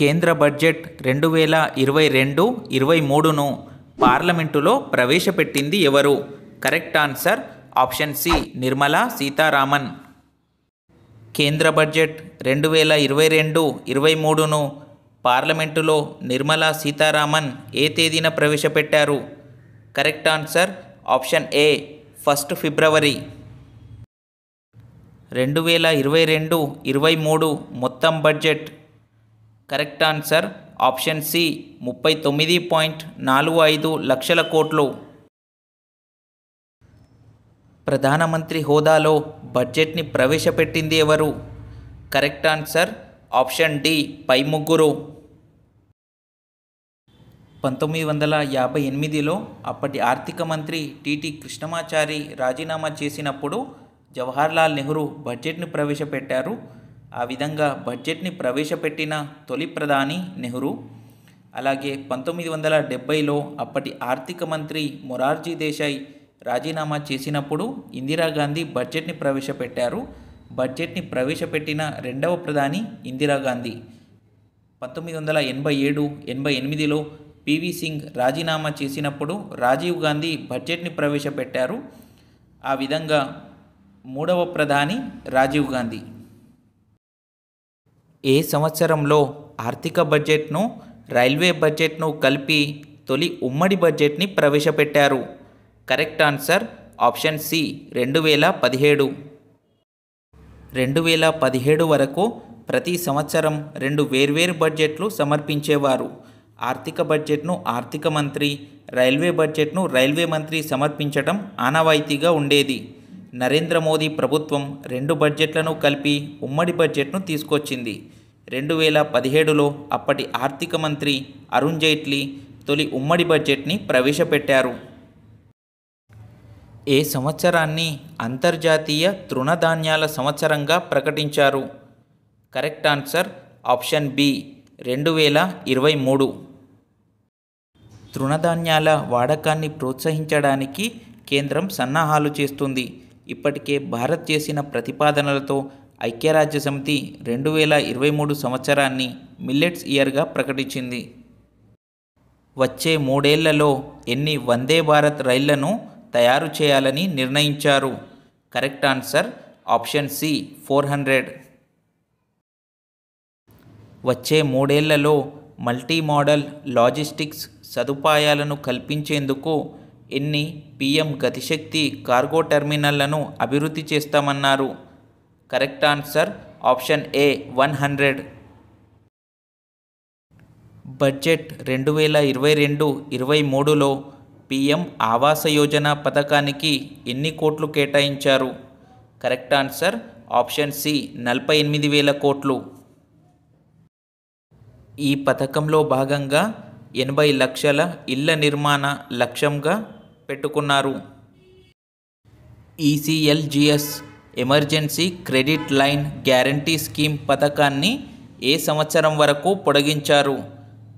కేంద్ర బడ్జెట్ రెండు వేల ఇరవై రెండు ఇరవై మూడును పార్లమెంటులో ప్రవేశపెట్టింది ఎవరు correct answer option C Nirmala Sitharaman కేంద్ర బడ్జెట్ రెండు వేల ఇరవై రెండు ఇరవై మూడును పార్లమెంటులో నిర్మలా సీతారామన్ ఏ తేదీన ప్రవేశపెట్టారు correct answer option A first ఫిబ్రవరి రెండు వేల ఇరవై రెండు ఇరవై మూడు మొత్తం budget correct answer option C ముప్పై తొమ్మిది పాయింట్ నాలుగు ఐదు లక్షల కోట్లు ప్రధానమంత్రి హోదాలో బడ్జెట్ని ప్రవేశపెట్టింది ఎవరు కరెక్ట్ ఆన్సర్ ఆప్షన్ డి పై ముగ్గురు పంతొమ్మిది వందల యాభై ఎనిమిదిలో అప్పటి ఆర్థిక మంత్రి టిటి కృష్ణమాచారి రాజీనామా చేసినప్పుడు జవహర్లాల్ నెహ్రూ బడ్జెట్ను ప్రవేశపెట్టారు ఆ విధంగా బడ్జెట్ని ప్రవేశపెట్టిన తొలి ప్రధాని నెహ్రూ అలాగే పంతొమ్మిది వందల డెబ్బైలో అప్పటి ఆర్థిక మంత్రి మొరార్జీ దేశాయ్ రాజీనామా చేసినప్పుడు ఇందిరాగాంధీ బడ్జెట్ని ప్రవేశపెట్టారు బడ్జెట్ని ప్రవేశపెట్టిన రెండవ ప్రధాని ఇందిరాగాంధీ పంతొమ్మిది వందల ఎనభై ఏడు ఎనభై ఎనిమిదిలో పివి సింగ్ రాజీనామా చేసినప్పుడు రాజీవ్ గాంధీ బడ్జెట్ని ప్రవేశపెట్టారు ఆ విధంగా మూడవ ప్రధాని రాజీవ్ గాంధీ ఏ సంవత్సరంలో ఆర్థిక బడ్జెట్ను రైల్వే బడ్జెట్ను కలిపి తొలి ఉమ్మడి బడ్జెట్ని ప్రవేశపెట్టారు కరెక్ట్ ఆన్సర్ ఆప్షన్ సి రెండు వేల పదిహేడు రెండు వేల పదిహేడు వరకు ప్రతి సంవత్సరం రెండు వేర్వేరు బడ్జెట్లు సమర్పించేవారు ఆర్థిక బడ్జెట్ను ఆర్థిక మంత్రి రైల్వే బడ్జెట్ను రైల్వే మంత్రి సమర్పించడం ఆనవాయితీగా ఉండేది నరేంద్ర మోదీ ప్రభుత్వం రెండు బడ్జెట్లను కలిపి ఉమ్మడి బడ్జెట్ను తీసుకొచ్చింది రెండు వేల పదిహేడులో అప్పటి ఆర్థిక మంత్రి అరుణ్ జైట్లీ తొలి ఉమ్మడి బడ్జెట్ని ప్రవేశపెట్టారు ఏ సంవత్సరాన్ని అంతర్జాతీయ తృణధాన్యాల సంవత్సరంగా ప్రకటించారు కరెక్ట్ ఆన్సర్ ఆప్షన్ బి రెండు వేల ఇరవై మూడు తృణధాన్యాల వాడకాన్ని ప్రోత్సహించడానికి కేంద్రం సన్నాహాలు చేస్తుంది ఇప్పటికే భారత్ చేసిన ప్రతిపాదనలతో ఐక్యరాజ్య సమితి రెండు వేల ఇరవై మూడు సంవత్సరాన్ని మిల్లెట్స్ ఇయర్గా ప్రకటించింది వచ్చే మూడేళ్లలో ఎన్ని వందే భారత్ రైళ్లను తయారు చేయాలని నిర్ణయించారు correct answer option C four hundred వచ్చే మూడేళ్లలో మల్టీ మోడల్ లాజిస్టిక్స్ సదుపాయాలను కల్పించేందుకు ఎన్ని పీఎం గతిశక్తి కార్గో టెర్మినళ్లను అభివృద్ధి చేస్తామన్నారు correct answer option A one hundred budget రెండు వేల ఇరవై రెండు ఇరవై మూడులో పీఎం ఆవాస యోజన పథకానికి ఎన్ని కోట్లు కేటాయించారు కరెక్ట్ ఆన్సర్ ఆప్షన్ సి నలభై ఎనిమిది వేల కోట్లు ఈ పథకంలో భాగంగా ఎనభై లక్షల ఇళ్ల నిర్మాణ లక్ష్యంగా పెట్టుకున్నారు ECLGS emergency credit line guarantee scheme పథకాన్ని ఏ సంవత్సరం వరకు పొడిగించారు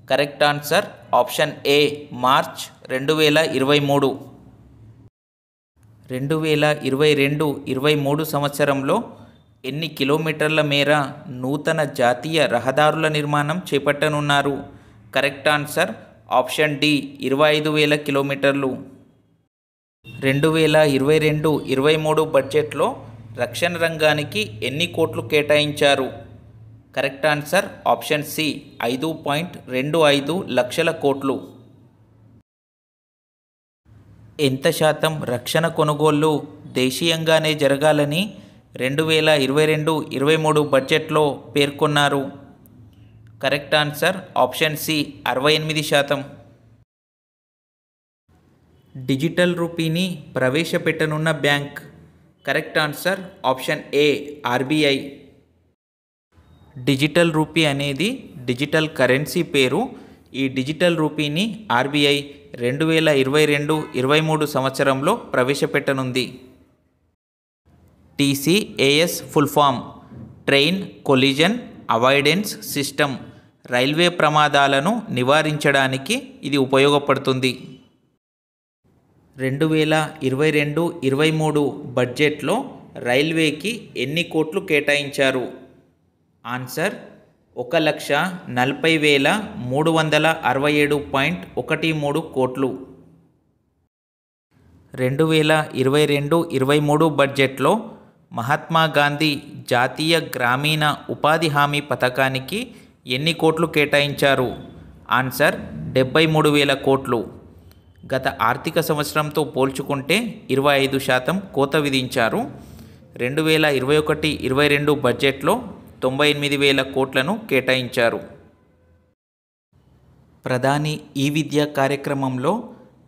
correct answer option A March రెండు వేల ఇరవై మూడు రెండు వేల ఇరవై రెండు ఇరవై మూడు సంవత్సరంలో ఎన్ని కిలోమీటర్ల మేర నూతన జాతీయ రహదారుల నిర్మాణం చేపట్టనున్నారు కరెక్ట్ ఆన్సర్ ఆప్షన్ డి ఇరవై ఐదు వేల కిలోమీటర్లు రెండు వేల ఇరవై రెండు ఇరవై మూడు బడ్జెట్లో రక్షణ రంగానికి ఎన్ని కోట్లు కేటాయించారు కరెక్ట్ ఆన్సర్ ఆప్షన్ సి ఐదు పాయింట్ రెండు ఐదు లక్షల కోట్లు ఎంత శాతం రక్షణ కొనుగోళ్లు దేశీయంగానే జరగాలని రెండు వేల ఇరవై రెండు ఇరవై మూడు బడ్జెట్లో పేర్కొన్నారు కరెక్ట్ ఆన్సర్ ఆప్షన్ సి అరవై ఎనిమిది శాతం డిజిటల్ రూపీని ప్రవేశపెట్టనున్న bank correct answer option A RBI digital rupee అనేది డిజిటల్ కరెన్సీ పేరు ఈ డిజిటల్ రూపీని ఆర్బీఐ రెండు వేల ఇరవై రెండు ఇరవై మూడు సంవత్సరంలో ప్రవేశపెట్టనుంది TCAS full form train collision avoidance system railway ప్రమాదాలను నివారించడానికి ఇది ఉపయోగపడుతుంది రెండు వేల ఇరవై రెండు ఇరవై మూడు బడ్జెట్లో రైల్వేకి ఎన్ని కోట్లు కేటాయించారు ఆన్సర్ ఒక లక్ష నలభై వేల మూడు వందల అరవై ఏడు పాయింట్ ఒకటి మూడు కోట్లు రెండు వేల ఇరవై రెండు ఇరవై మూడు బడ్జెట్లో మహాత్మా గాంధీ జాతీయ గ్రామీణ ఉపాధి హామీ పథకానికి ఎన్ని కోట్లు కేటాయించారు ఆన్సర్ డెబ్బై మూడు వేల కోట్లు గత ఆర్థిక సంవత్సరంతో పోల్చుకుంటే ఇరవై ఐదు శాతం కోత విధించారు రెండు వేల ఇరవై ఒకటి ఇరవై రెండు బడ్జెట్లో తొంభై ఎనిమిది వేల కోట్లను కేటాయించారు ప్రధాని ఈ విద్యా కార్యక్రమంలో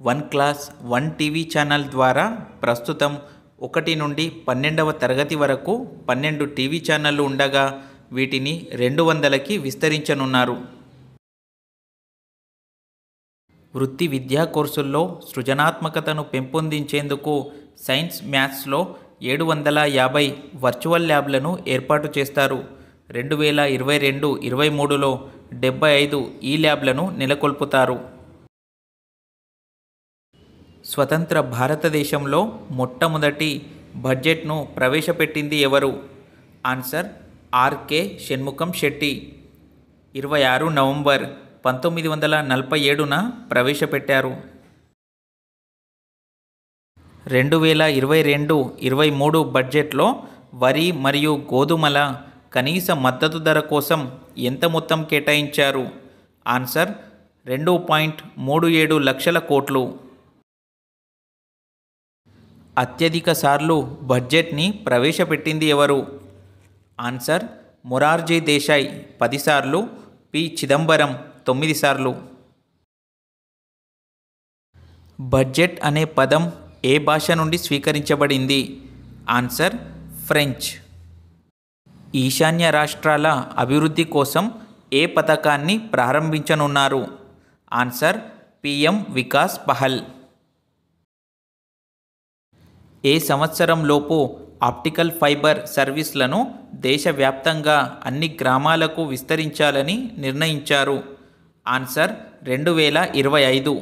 one class one TV channel ద్వారా ప్రస్తుతం ఒకటి నుండి పన్నెండవ తరగతి వరకు పన్నెండు టీవీ ఛానళ్ళు ఉండగా వీటిని రెండు వందలకి విస్తరించనున్నారు వృత్తి విద్యా కోర్సుల్లో సృజనాత్మకతను పెంపొందించేందుకు సైన్స్ మ్యాథ్స్లో ఏడు వందల యాభై వర్చువల్ ల్యాబ్లను ఏర్పాటు చేస్తారు రెండు వేల ఇరవై రెండు ఇరవై మూడులో డెబ్బై ఐదు ఈ ల్యాబ్లను నెలకొల్పుతారు స్వతంత్ర భారతదేశంలో మొట్టమొదటి బడ్జెట్ను ప్రవేశపెట్టింది ఎవరు ఆన్సర్ ఆర్కే షణ్ముఖం శెట్టి ఇరవై ఆరు నవంబర్ పంతొమ్మిది వందల నలభై ఏడున ప్రవేశపెట్టారు రెండు వేల ఇరవై రెండు ఇరవై మూడు బడ్జెట్లో వరి మరియు గోధుమల కనీస మద్దతు ధర కోసం ఎంత మొత్తం కేటాయించారు ఆన్సర్ రెండు పాయింట్ మూడు ఏడు లక్షల కోట్లు అత్యధిక సార్లు బడ్జెట్ని ప్రవేశపెట్టింది ఎవరు ఆన్సర్ మొరార్జీ దేశాయ్ పదిసార్లు పి చిదంబరం తొమ్మిది సార్లు బడ్జెట్ అనే పదం ఏ భాష నుండి స్వీకరించబడింది ఆన్సర్ ఫ్రెంచ్ ఈశాన్య రాష్ట్రాల అభివృద్ధి కోసం ఏ పథకాన్ని ప్రారంభించనున్నారు ఆన్సర్ పిఎం వికాస్ పహల్ ఏ సంవత్సరంలోపు ఆప్టికల్ ఫైబర్ సర్వీస్లను దేశవ్యాప్తంగా అన్ని గ్రామాలకు విస్తరించాలని నిర్ణయించారు ఆన్సర్ రెండు వేల ఇరవై ఐదు